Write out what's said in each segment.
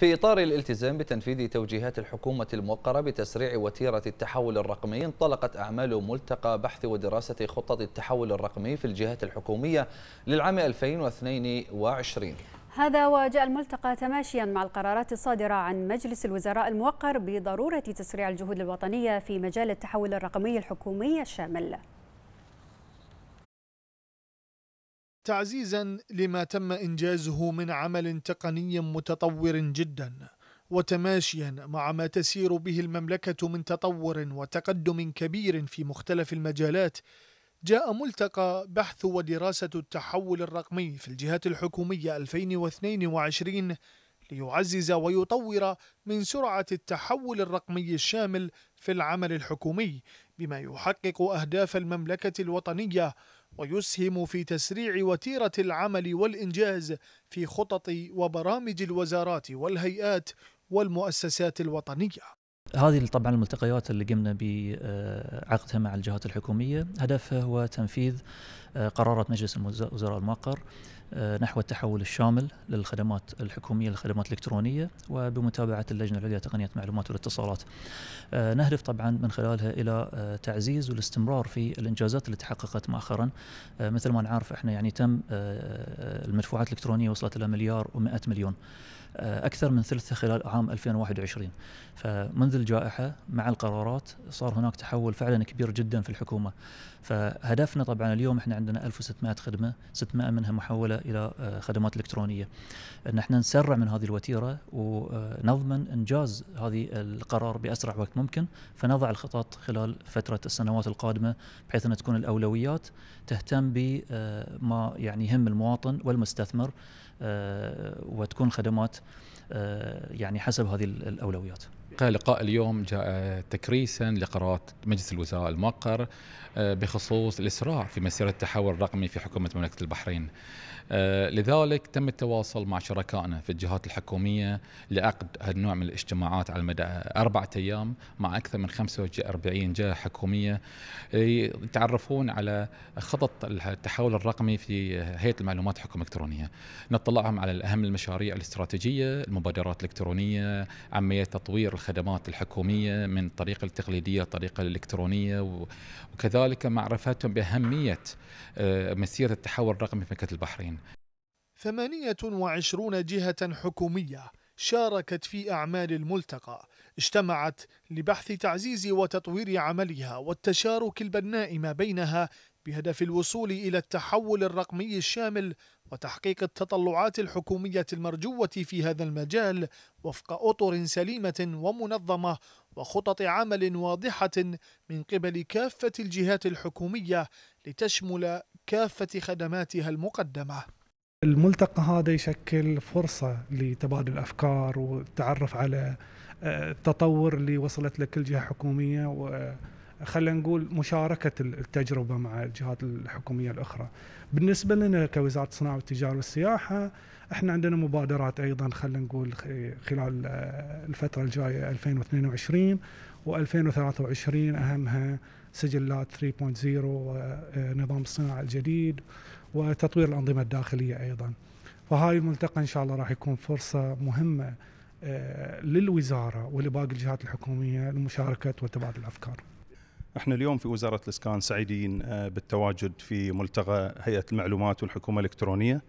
في إطار الالتزام بتنفيذ توجيهات الحكومة الموقرة بتسريع وتيرة التحول الرقمي انطلقت أعمال ملتقى بحث ودراسة خطط التحول الرقمي في الجهات الحكومية للعام 2022 هذا وجاء الملتقى تماشيا مع القرارات الصادرة عن مجلس الوزراء الموقر بضرورة تسريع الجهود الوطنية في مجال التحول الرقمي الحكومي الشامل تعزيزا لما تم إنجازه من عمل تقني متطور جدا وتماشيا مع ما تسير به المملكة من تطور وتقدم كبير في مختلف المجالات جاء ملتقى بحث ودراسة التحول الرقمي في الجهات الحكومية 2022 ليعزز ويطور من سرعة التحول الرقمي الشامل في العمل الحكومي بما يحقق أهداف المملكة الوطنية ويسهم في تسريع وتيرة العمل والإنجاز في خطط وبرامج الوزارات والهيئات والمؤسسات الوطنية هذه طبعا الملتقيات اللي قمنا بعقدها مع الجهات الحكوميه هدفها هو تنفيذ آه، قرارات مجلس الوزراء الموقر آه، نحو التحول الشامل للخدمات الحكومية للخدمات الإلكترونية وبمتابعة اللجنة العليا تقنية معلومات والاتصالات آه، نهدف طبعا من خلالها إلى آه، تعزيز والاستمرار في الإنجازات التي تحققت مؤخرا مثل ما نعرف احنا يعني تم المدفوعات الإلكترونية وصلت إلى مليار ومئة مليون آه، اكثر من ثلثها خلال عام 2021 فمنذ الجائحه مع القرارات صار هناك تحول فعلا كبير جدا في الحكومه فهدفنا طبعا اليوم احنا عندنا 1600 خدمه 600 منها محوله الى آه، خدمات الكترونيه ان احنا نسرع من هذه الوتيره ونضمن انجاز هذه القرار باسرع وقت ممكن فنضع الخطط خلال فتره السنوات القادمه بحيث ان تكون الاولويات تهتم بما آه، يعني يهم المواطن والمستثمر وتكون خدمات آه، يعني حسب هذه الاولويات لقاء اليوم جاء تكريسا لقرارات مجلس الوزراء الموقر آه، بخصوص الإسراع في مسيرة التحول الرقمي في حكومة مملكة البحرين آه، لذلك تم التواصل مع شركائنا في الجهات الحكومية لعقد هالنوع من الاجتماعات على مدى أربعة أيام مع أكثر من 45 جهة حكومية يتعرفون على خطط التحول الرقمي في هيئة المعلومات الحكومه الإلكترونية نطلعهم على أهم المشاريع الاستراتيجية المبادرات الإلكترونية عملية تطوير الخدمات الحكومية من الطريقة التقليدية الطريقة الإلكترونية وكذلك معرفتهم بأهمية آه، مسيرة التحول الرقمي في مكه البحرين 28 جهة حكومية شاركت في أعمال الملتقى اجتمعت لبحث تعزيز وتطوير عملها والتشارك البناء ما بينها بهدف الوصول إلى التحول الرقمي الشامل وتحقيق التطلعات الحكومية المرجوة في هذا المجال وفق أطر سليمة ومنظمة وخطط عمل واضحة من قبل كافة الجهات الحكومية لتشمل كافة خدماتها المقدمة. الملتقى هذا يشكل فرصة لتبادل الأفكار والتعرف على التطور آه، اللي وصلت لكل جهة حكومية و خلينا نقول مشاركه التجربه مع الجهات الحكوميه الاخرى. بالنسبه لنا كوزاره الصناعه والتجاره والسياحه احنا عندنا مبادرات ايضا خلينا نقول خلال آه، الفتره الجايه 2022 و2023 اهمها سجلات 3.0 ونظام آه، الصناعه الجديد وتطوير الانظمه الداخليه ايضا. فهاي الملتقى ان شاء الله راح يكون فرصه مهمه آه، للوزاره ولباقي الجهات الحكوميه لمشاركه وتبادل الافكار. احنا اليوم في وزاره الاسكان سعيدين آه، بالتواجد في ملتقى هيئه المعلومات والحكومه الالكترونيه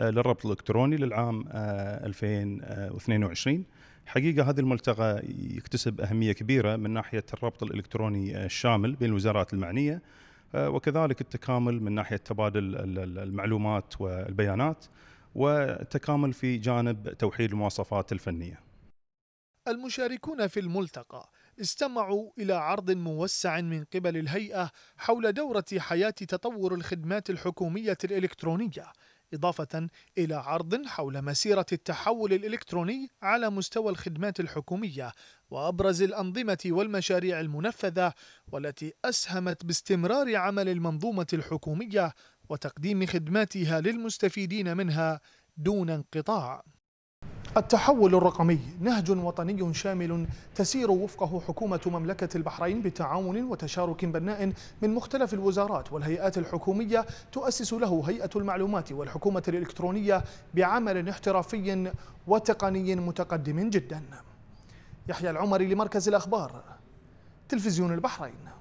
آه، للربط الالكتروني للعام 2022 آه، حقيقه هذا الملتقى يكتسب اهميه كبيره من ناحيه الربط الالكتروني الشامل بين الوزارات المعنيه وكذلك التكامل من ناحيه تبادل المعلومات والبيانات والتكامل في جانب توحيد المواصفات الفنيه. المشاركون في الملتقى استمعوا إلى عرض موسع من قبل الهيئة حول دورة حياة تطور الخدمات الحكومية الإلكترونية إضافة إلى عرض حول مسيرة التحول الإلكتروني على مستوى الخدمات الحكومية وأبرز الأنظمة والمشاريع المنفذة والتي أسهمت باستمرار عمل المنظومة الحكومية وتقديم خدماتها للمستفيدين منها دون انقطاع التحول الرقمي نهج وطني شامل تسير وفقه حكومة مملكة البحرين بتعاون وتشارك بناء من مختلف الوزارات والهيئات الحكومية تؤسس له هيئة المعلومات والحكومة الإلكترونية بعمل احترافي وتقني متقدم جدا يحيى العمري لمركز الأخبار تلفزيون البحرين